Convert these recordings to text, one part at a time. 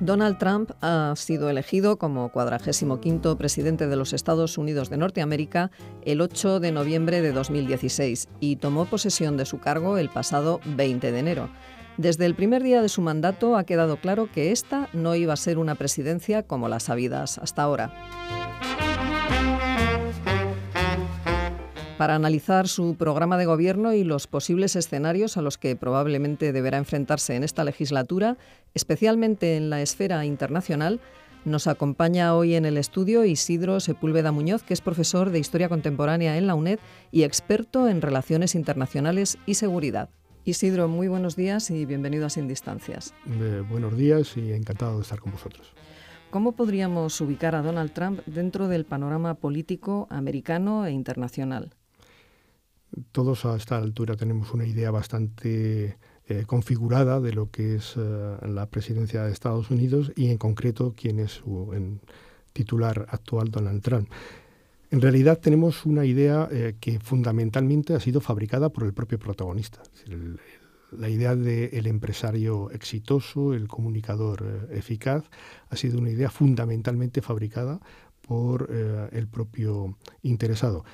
Donald Trump ha sido elegido como quinto presidente de los Estados Unidos de Norteamérica el 8 de noviembre de 2016 y tomó posesión de su cargo el pasado 20 de enero. Desde el primer día de su mandato ha quedado claro que esta no iba a ser una presidencia como las habidas hasta ahora. para analizar su programa de gobierno y los posibles escenarios a los que probablemente deberá enfrentarse en esta legislatura, especialmente en la esfera internacional. Nos acompaña hoy en el estudio Isidro Sepúlveda Muñoz, que es profesor de Historia Contemporánea en la UNED y experto en Relaciones Internacionales y Seguridad. Isidro, muy buenos días y bienvenido a Sin Distancias. Eh, buenos días y encantado de estar con vosotros. ¿Cómo podríamos ubicar a Donald Trump dentro del panorama político americano e internacional? todos a esta altura tenemos una idea bastante eh, configurada de lo que es eh, la presidencia de Estados Unidos y en concreto quién es su titular actual Donald Trump. En realidad tenemos una idea eh, que fundamentalmente ha sido fabricada por el propio protagonista, la idea del el empresario exitoso, el comunicador eficaz, ha sido una idea fundamentalmente fabricada por el propio interesado.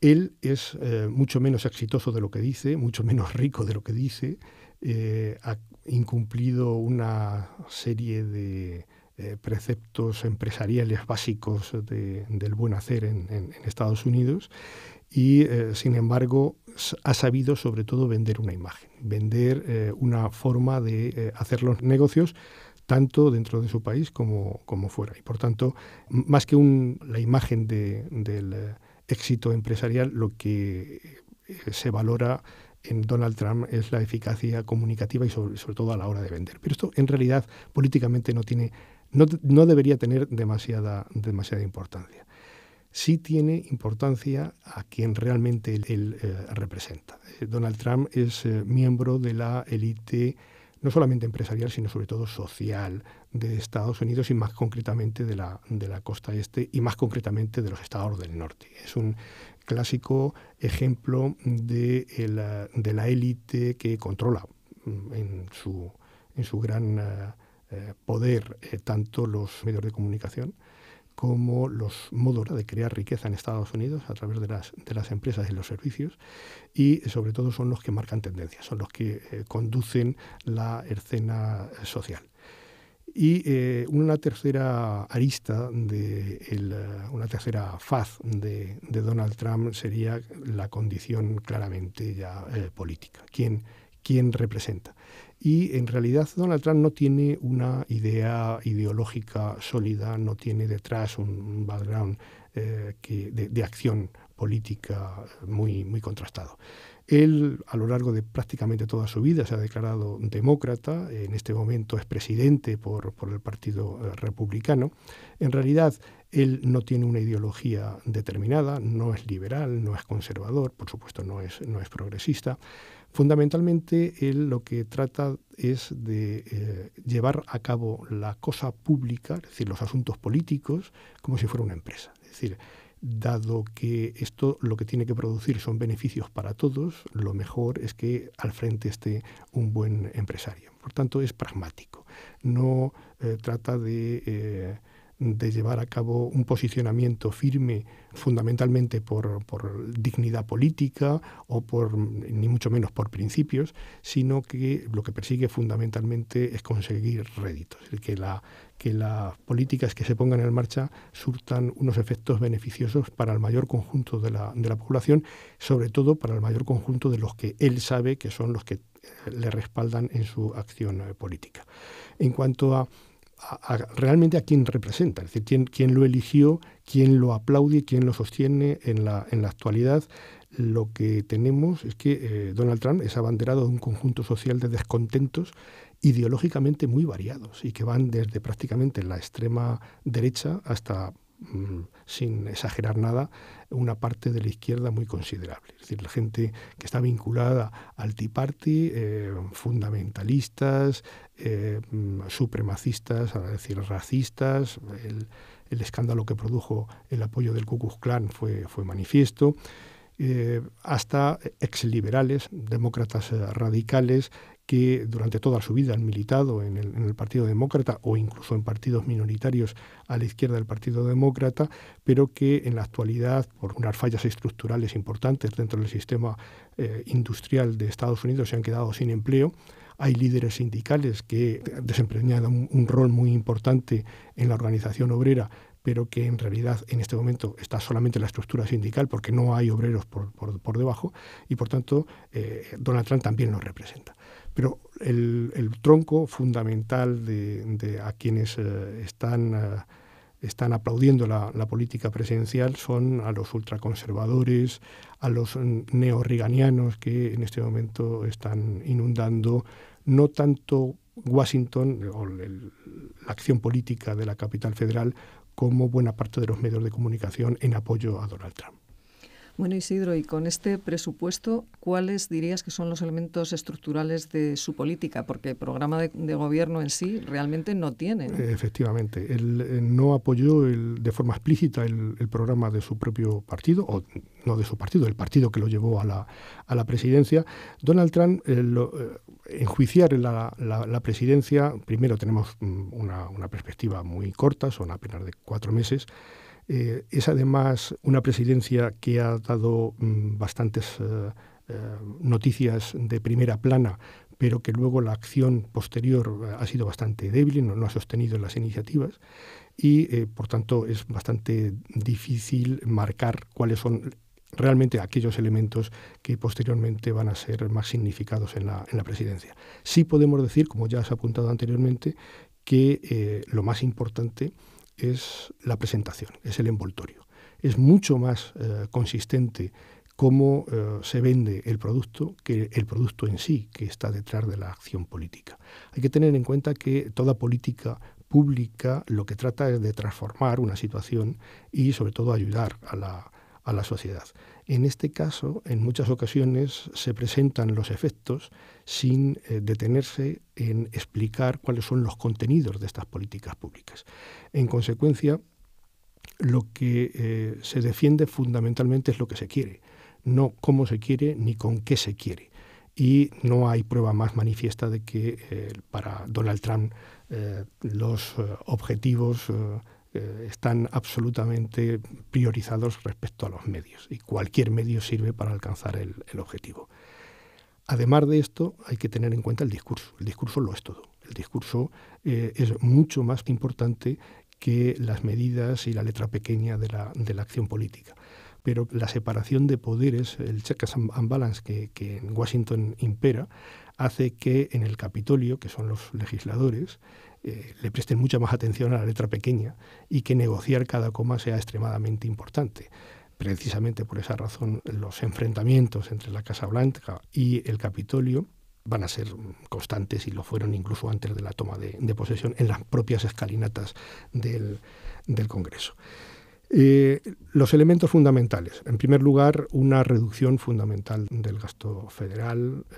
Él es eh, mucho menos exitoso de lo que dice, mucho menos rico de lo que dice, eh, ha incumplido una serie de eh, preceptos empresariales básicos del buen hacer en, Estados Unidos y, sin embargo, ha sabido sobre todo vender una imagen, vender una forma de hacer los negocios tanto dentro de su país como, fuera. Y por tanto, más que un, la imagen del éxito empresarial, lo que eh, se valora en Donald Trump es la eficacia comunicativa y sobre, todo a la hora de vender. Pero esto en realidad políticamente no tiene, no, debería tener demasiada, demasiada importancia. Sí tiene importancia a quien realmente él, eh, representa. Eh, Donald Trump es miembro de la élite no solamente empresarial, sino sobre todo social de Estados Unidos y más concretamente de la, costa este y más concretamente de los estados del norte. Es un clásico ejemplo de, la élite que controla mm, en su, gran eh, poder eh, tanto los medios de comunicación como los modos de crear riqueza en Estados Unidos a través de las, de las empresas y los servicios y sobre todo son los que marcan tendencias, son los que eh, conducen la escena social. Y eh, una tercera arista, de eh, una tercera faz de, Donald Trump sería la condición claramente ya política. ¿Quién, ¿Quién representa? y en realidad Donald Trump no tiene una idea ideológica sólida, no tiene detrás un background eh, de, de, acción política muy, muy contrastado. Él a lo largo de prácticamente toda su vida se ha declarado demócrata, en este momento es presidente por, por el Partido eh, Republicano. En realidad él no tiene una ideología determinada, no es liberal, no es conservador, por supuesto no es, no es progresista. Fundamentalmente, él lo que trata es de eh, llevar a cabo la cosa pública, es decir, los asuntos políticos, como si fuera una empresa. Es decir, dado que esto lo que tiene que producir son beneficios para todos, lo mejor es que al frente esté un buen empresario. Por tanto, es pragmático. No eh, trata de... Eh, de llevar a cabo un posicionamiento firme fundamentalmente por, dignidad política o por ni mucho menos por principios, sino que lo que persigue fundamentalmente es conseguir réditos, que, la, que las políticas que se pongan en marcha surtan unos efectos beneficiosos para el mayor conjunto de la, de la población, sobre todo para el mayor conjunto de los que él sabe que son los que le respaldan en su acción eh, política. En cuanto a realmente a quién representa, es decir, quién, quién, lo eligió, quién lo aplaude, quién lo sostiene en la, en la actualidad. Lo que tenemos es que eh, Donald Trump es abanderado de un conjunto social de descontentos ideológicamente muy variados y que van desde prácticamente la extrema derecha hasta Mm, sin exagerar nada, una parte de la izquierda muy considerable. Es decir, la gente que está vinculada al Tea Party, eh, fundamentalistas, eh, mm, supremacistas, a decir, racistas. El, escándalo que produjo el apoyo del Ku Klux Klan fue, fue manifiesto. Eh, hasta exliberales, demócratas radicales que durante toda su vida han militado en el, Partido Demócrata o incluso en partidos minoritarios a la izquierda del Partido Demócrata, pero que en la actualidad, por unas fallas estructurales importantes dentro del sistema eh, industrial de Estados Unidos, se han quedado sin empleo. Hay líderes sindicales que desempeñan un, rol muy importante en la organización obrera, pero que en realidad en este momento está solamente la estructura sindical porque no hay obreros por, debajo y por tanto eh, Donald Trump también los representa. Pero el, tronco fundamental de, a quienes eh, están, eh, están aplaudiendo la, política presidencial son a los ultraconservadores, a los neorriganianos que en este momento están inundando no tanto Washington o la acción política de la capital federal como buena parte de los medios de comunicación en apoyo a Donald Trump. Bueno, Isidro, y con este presupuesto, ¿cuáles dirías que son los elementos estructurales de su política? Porque el programa de, gobierno en sí realmente no tiene. Efectivamente, él eh, no apoyó de forma explícita el, programa de su propio partido, o no de su partido, el partido que lo llevó a la, presidencia. Donald Trump, eh, eh, enjuiciar la, presidencia, primero tenemos mm, una, una perspectiva muy corta, son apenas de cuatro meses. Eh, es además una presidencia que ha dado mm, bastantes eh, eh, noticias de primera plana, pero que luego la acción posterior ha sido bastante débil, no, ha sostenido las iniciativas y por tanto es bastante difícil marcar cuáles son realmente aquellos elementos que posteriormente van a ser más significados en la, presidencia. Sí podemos decir, como ya se ha apuntado anteriormente, que lo más importante es la presentación, es el envoltorio. Es mucho más eh, consistente cómo eh, se vende el producto que el producto en sí que está detrás de la acción política. Hay que tener en cuenta que toda política pública lo que trata es de transformar una situación y sobre todo ayudar a la, a la sociedad. En este caso, en muchas ocasiones se presentan los efectos sin eh, detenerse en explicar cuáles son los contenidos de estas políticas públicas. En consecuencia, lo que eh, se defiende fundamentalmente es lo que se quiere, no cómo se quiere ni con qué se quiere. Y no hay prueba más manifiesta de que eh, para Donald Trump los objetivos están absolutamente priorizados respecto a los medios y cualquier medio sirve para alcanzar el objetivo. Además de esto, hay que tener en cuenta el discurso. El discurso lo es todo. El discurso eh, es mucho más importante que las medidas y la letra pequeña de la, acción política. Pero la separación de poderes, el check and balance que, en Washington impera, hace que en el Capitolio, que son los legisladores, eh, le presten mucha más atención a la letra pequeña y que negociar cada coma sea extremadamente importante precisamente por esa razón los enfrentamientos entre la Casa Blanca y el Capitolio van a ser constantes y lo fueron incluso antes de la toma de, posesión en las propias escalinatas del, Congreso. Eh, los elementos fundamentales. En primer lugar, una reducción fundamental del gasto federal, eh,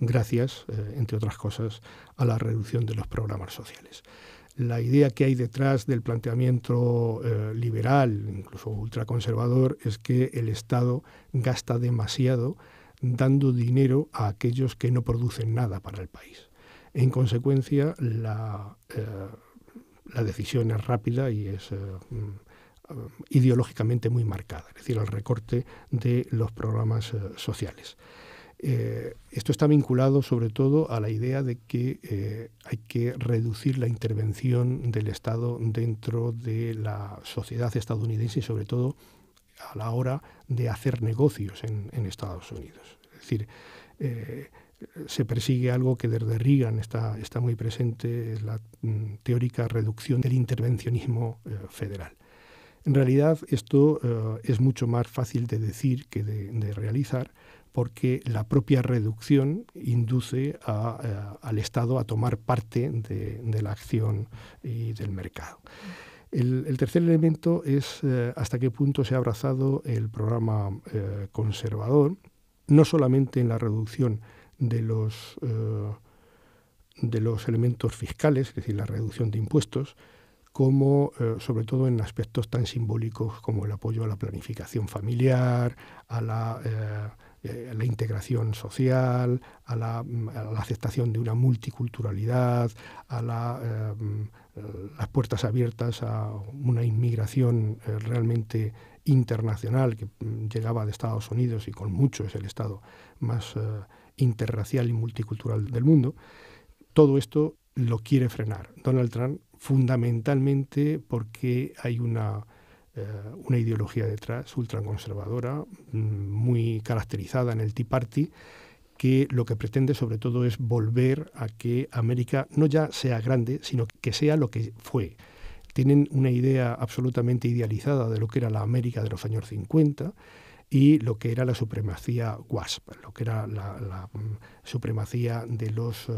gracias, eh, entre otras cosas, a la reducción de los programas sociales la idea que hay detrás del planteamiento eh, liberal, incluso ultraconservador, es que el Estado gasta demasiado dando dinero a aquellos que no producen nada para el país. En consecuencia, la, eh, decisión es rápida y es eh, mm, ideológicamente muy marcada, es decir, el recorte de los programas sociales. Eh, esto está vinculado sobre todo a la idea de que eh, hay que reducir la intervención del Estado dentro de la sociedad estadounidense y sobre todo a la hora de hacer negocios en, Estados Unidos. Es decir, eh, se persigue algo que desde Reagan está, muy presente, la mm, teórica reducción del intervencionismo federal. En realidad esto eh, es mucho más fácil de decir que de, realizar porque la propia reducción induce eh, al Estado a tomar parte de, la acción y del mercado. El, tercer elemento es eh, hasta qué punto se ha abrazado el programa conservador, no solamente en la reducción de los, de los elementos fiscales, es decir, la reducción de impuestos, como eh, sobre todo en aspectos tan simbólicos como el apoyo a la planificación familiar, a la, eh, eh, integración social, mm, a la, aceptación de una multiculturalidad, a la, las puertas abiertas a una inmigración realmente internacional que mm, llegaba de Estados Unidos y con mucho es el Estado más interracial y multicultural del mundo, todo esto lo quiere frenar. Donald Trump fundamentalmente porque hay una, eh, ideología detrás ultraconservadora, mm, muy caracterizada en el Tea Party, que lo que pretende sobre todo es volver a que América no ya sea grande, sino que sea lo que fue. Tienen una idea absolutamente idealizada de lo que era la América de los años 50 y lo que era la supremacía WASP, lo que era la, mm, supremacía de los, eh,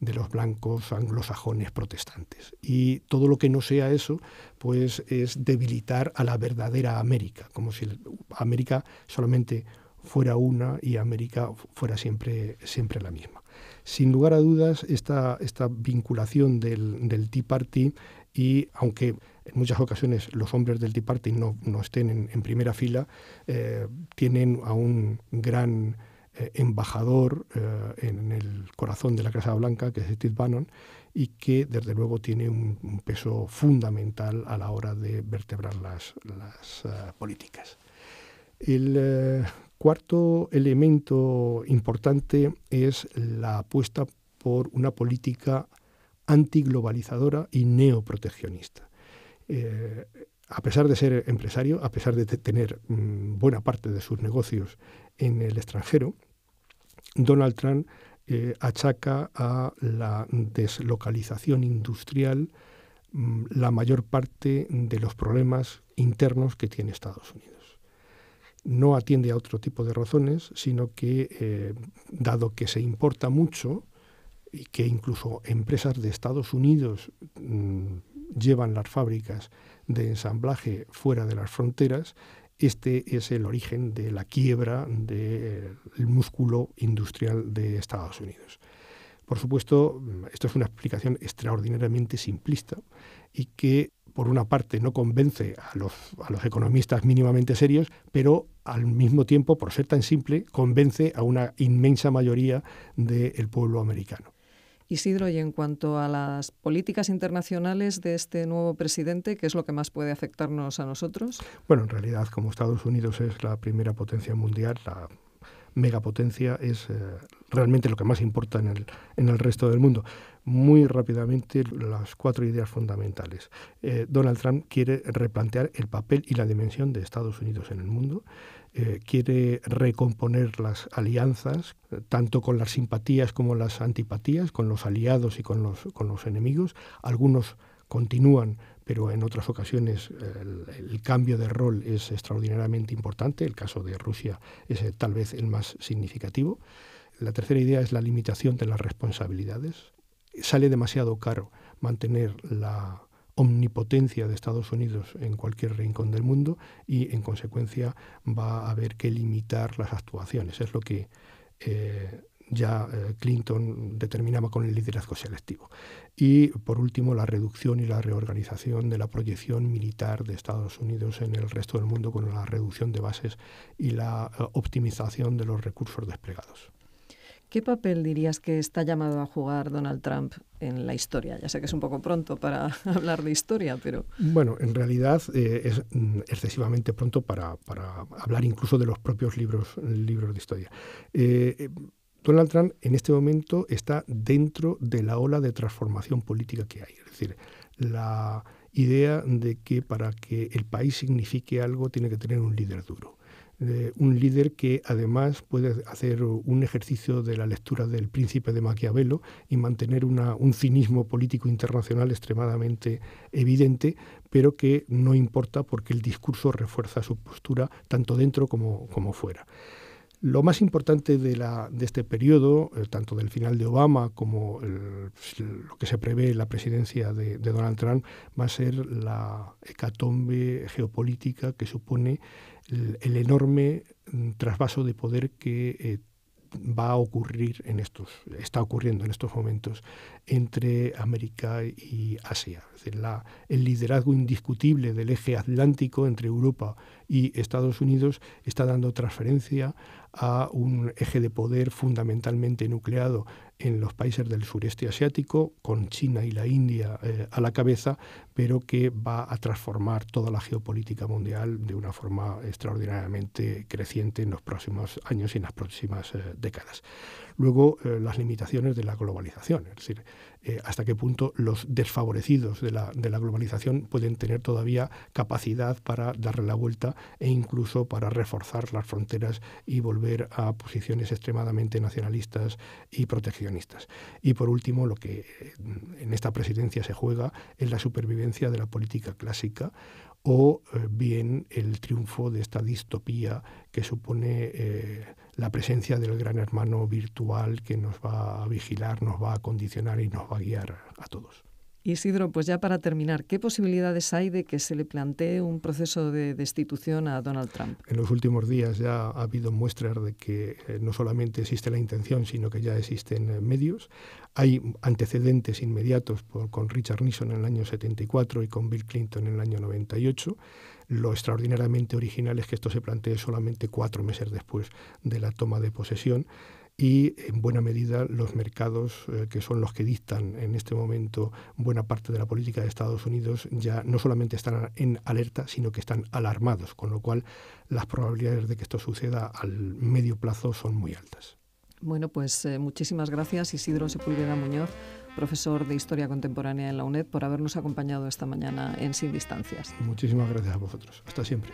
de los blancos anglosajones protestantes. Y todo lo que no sea eso, pues es debilitar a la verdadera América, como si América solamente fuera una y América fuera siempre, siempre la misma. Sin lugar a dudas, esta, esta vinculación del, del Tea Party y aunque en muchas ocasiones los hombres del Tea no, estén en, primera fila, eh, tienen a un gran eh, embajador eh, en el corazón de la Casa Blanca, que es Steve Bannon, y que desde luego tiene un, peso fundamental a la hora de vertebrar las, las políticas. El cuarto elemento importante es la apuesta por una política antiglobalizadora y neoproteccionista. Eh, a pesar de ser empresario, a pesar de tener mm, buena parte de sus negocios en el extranjero, Donald Trump eh, achaca a la deslocalización industrial mm, la mayor parte de los problemas internos que tiene Estados Unidos. No atiende a otro tipo de razones, sino que, eh, dado que se importa mucho, y que incluso empresas de Estados Unidos mm, llevan las fábricas de ensamblaje fuera de las fronteras, este es el origen de la quiebra del músculo industrial de Estados Unidos. Por supuesto, mm, esto es una explicación extraordinariamente simplista y que, por una parte, no convence a los economistas mínimamente serios, pero al mismo tiempo, por ser tan simple, convence a una inmensa mayoría del pueblo americano. Isidro, y en cuanto a las políticas internacionales de este nuevo presidente, ¿qué es lo que más puede afectarnos a nosotros? Bueno, en realidad, como Estados Unidos es la primera potencia mundial, la megapotencia es eh, realmente lo que más importa en el, resto del mundo. Muy rápidamente, las cuatro ideas fundamentales. Eh, Donald Trump quiere replantear el papel y la dimensión de Estados Unidos en el mundo. Eh, quiere recomponer las alianzas, eh, tanto con las simpatías como las antipatías, con los aliados y con los, con los enemigos. Algunos continúan, pero en otras ocasiones eh, el, cambio de rol es extraordinariamente importante. El caso de Rusia es tal vez el más significativo. La tercera idea es la limitación de las responsabilidades. Sale demasiado caro mantener la omnipotencia de Estados Unidos en cualquier rincón del mundo y, en consecuencia, va a haber que limitar las actuaciones. Es lo que eh, ya eh, Clinton determinaba con el liderazgo selectivo. Y, por último, la reducción y la reorganización de la proyección militar de Estados Unidos en el resto del mundo con la reducción de bases y la eh, optimización de los recursos desplegados. ¿Qué papel dirías que está llamado a jugar Donald Trump en la historia? Ya sé que es un poco pronto para hablar de historia, pero... Bueno, en realidad eh, es mm, excesivamente pronto para, hablar incluso de los propios libros, libros de historia. Eh, eh, Donald Trump en este momento está dentro de la ola de transformación política que hay. Es decir, la idea de que para que el país signifique algo tiene que tener un líder duro un líder que además puede hacer un ejercicio de la lectura del príncipe de Maquiavelo y mantener un cinismo político internacional extremadamente evidente, pero que no importa porque el discurso refuerza su postura tanto dentro como, fuera. Lo más importante de, este periodo, eh, tanto del final de Obama como lo que se prevé en la presidencia de, de Donald Trump, va a ser la hecatombe geopolítica que supone el, enorme mm, trasvaso de poder que eh, va a ocurrir en estos, está ocurriendo en estos momentos entre América y Asia. el liderazgo indiscutible del eje atlántico entre Europa y Estados Unidos está dando transferencia a un eje de poder fundamentalmente nucleado en los países del sureste asiático, con China y la India eh, a la cabeza, pero que va a transformar toda la geopolítica mundial de una forma extraordinariamente creciente en los próximos años y en las próximas eh, décadas. Luego, eh, las limitaciones de la globalización, es decir, eh, hasta qué punto los desfavorecidos de la, globalización pueden tener todavía capacidad para darle la vuelta e incluso para reforzar las fronteras y volver a posiciones extremadamente nacionalistas y proteccionistas. Y por último, lo que eh, en esta presidencia se juega es la supervivencia de la política clásica o bien el triunfo de esta distopía que supone la presencia del gran hermano virtual que nos va a vigilar, nos va a condicionar y nos va a guiar a todos. Isidro, pues ya para terminar, ¿qué posibilidades hay de que se le plantee un proceso de destitución a Donald Trump? En los últimos días ya ha habido muestras de que eh, no solamente existe la intención, sino que ya existen eh, medios. Hay antecedentes inmediatos por, con Richard Nixon en el año 74 y con Bill Clinton en el año 98. Lo extraordinariamente original es que esto se plantee solamente cuatro meses después de la toma de posesión y en buena medida los mercados eh, que son los que dictan en este momento buena parte de la política de Estados Unidos ya no solamente están en alerta, sino que están alarmados, con lo cual las probabilidades de que esto suceda al medio plazo son muy altas. Bueno, pues eh, muchísimas gracias Isidro Sepúlveda Muñoz, profesor de Historia Contemporánea en la UNED, por habernos acompañado esta mañana en Sin Distancias. Muchísimas gracias a vosotros. Hasta siempre.